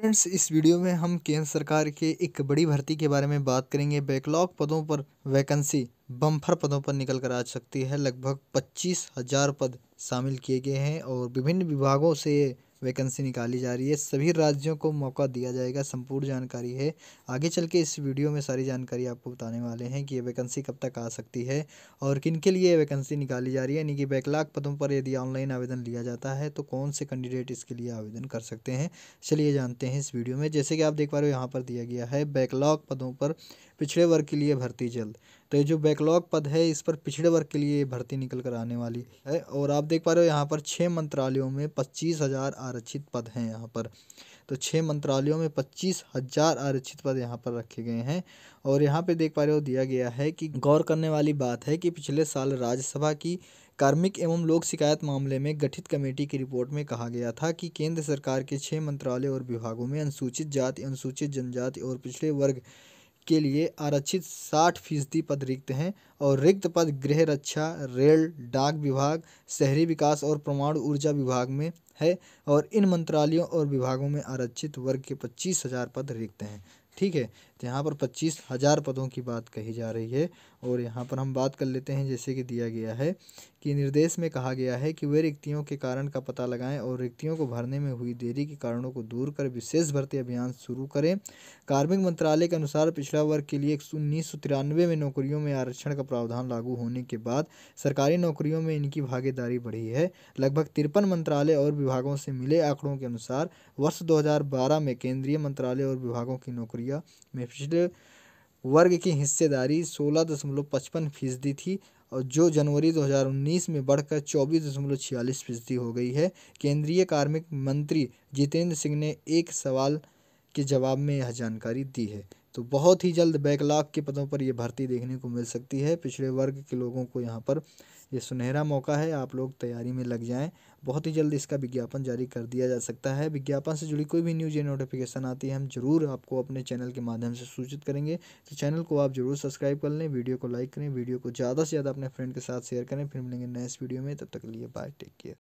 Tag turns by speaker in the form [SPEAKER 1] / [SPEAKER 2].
[SPEAKER 1] friends इस video में हम केंद्र सरकार के एक बड़ी भर्ती के बारे में बात करेंगे बैकलॉग पदों पर वैकेंसी बम्फर पदों पर निकल कर आ सकती है लगभग पच्चीस हजार पद शामिल किए गए हैं और विभिन्न विभागों से वैकेंसी निकाली जा रही है सभी राज्यों को मौका दिया जाएगा संपूर्ण जानकारी है आगे चल के इस वीडियो में सारी जानकारी आपको बताने वाले हैं कि ये वैकेंसी कब तक आ सकती है और किन के लिए वैकेंसी निकाली जा रही है यानी कि बैकलाग पदों पर यदि ऑनलाइन आवेदन लिया जाता है तो कौन से कैंडिडेट इसके लिए आवेदन कर सकते हैं चलिए जानते हैं इस वीडियो में जैसे कि आप देख पा रहे हो यहाँ पर दिया गया है बैकलॉग पदों पर पिछड़े वर्ग के लिए भर्ती जल्द तो ये जो बैकलॉग पद है इस पर पिछड़े वर्ग के लिए भर्ती निकल कर आने वाली है और आप देख पा रहे हो यहाँ पर छः मंत्रालयों में पच्चीस हज़ार आरक्षित पद हैं यहाँ पर तो छः मंत्रालयों में पच्चीस हज़ार आरक्षित पद यहाँ पर रखे गए हैं और यहाँ पे देख पा रहे हो दिया गया है कि गौर करने वाली बात है कि पिछले साल राज्यसभा की कार्मिक एवं लोक शिकायत मामले में गठित कमेटी की रिपोर्ट में कहा गया था कि केंद्र सरकार के छः मंत्रालय और विभागों में अनुसूचित जाति अनुसूचित जनजाति और पिछड़े वर्ग के लिए आरक्षित साठ फीसदी पद रिक्त हैं और रिक्त पद गृह रक्षा रेल डाक विभाग शहरी विकास और परमाणु ऊर्जा विभाग में है और इन मंत्रालयों और विभागों में आरक्षित वर्ग के पच्चीस हज़ार पद रिक्त हैं ठीक है तो यहाँ पर पच्चीस हज़ार पदों की बात कही जा रही है और यहाँ पर हम बात कर लेते हैं जैसे कि दिया गया है कि निर्देश में कहा गया है कि वे रिक्तियों के कारण का पता लगाएं और रिक्तियों को भरने में हुई देरी के कारणों को दूर कर विशेष भर्ती अभियान शुरू करें कार्मिक मंत्रालय के अनुसार पिछड़ा वर्ग के लिए उन्नीस सौ तिरानवे में नौकरियों में आरक्षण का प्रावधान लागू होने के बाद सरकारी नौकरियों में इनकी भागीदारी बढ़ी है लगभग तिरपन मंत्रालय और विभागों से मिले आंकड़ों के अनुसार वर्ष दो में केंद्रीय मंत्रालय और विभागों की नौकरियाँ में बेनिफिशियल वर्ग की हिस्सेदारी सोलह दशमलव पचपन फीसदी थी और जो जनवरी 2019 में बढ़कर चौबीस दशमलव छियालीस फीसदी हो गई है केंद्रीय कार्मिक मंत्री जितेंद्र सिंह ने एक सवाल के जवाब में यह जानकारी दी है तो बहुत ही जल्द बैकलाग के पदों पर यह भर्ती देखने को मिल सकती है पिछड़े वर्ग के लोगों को यहाँ पर ये सुनहरा मौका है आप लोग तैयारी में लग जाएं बहुत ही जल्द इसका विज्ञापन जारी कर दिया जा सकता है विज्ञापन से जुड़ी कोई भी न्यूज या नोटिफिकेशन आती है हम जरूर आपको अपने चैनल के माध्यम से सूचित करेंगे तो चैनल को आप जरूर सब्सक्राइब कर लें वीडियो को लाइक करें वीडियो को ज़्यादा से ज़्यादा अपने फ्रेंड के साथ शेयर करें फिर मिलेंगे नेक्स्ट वीडियो में तब तक के लिए बाय टेक केयर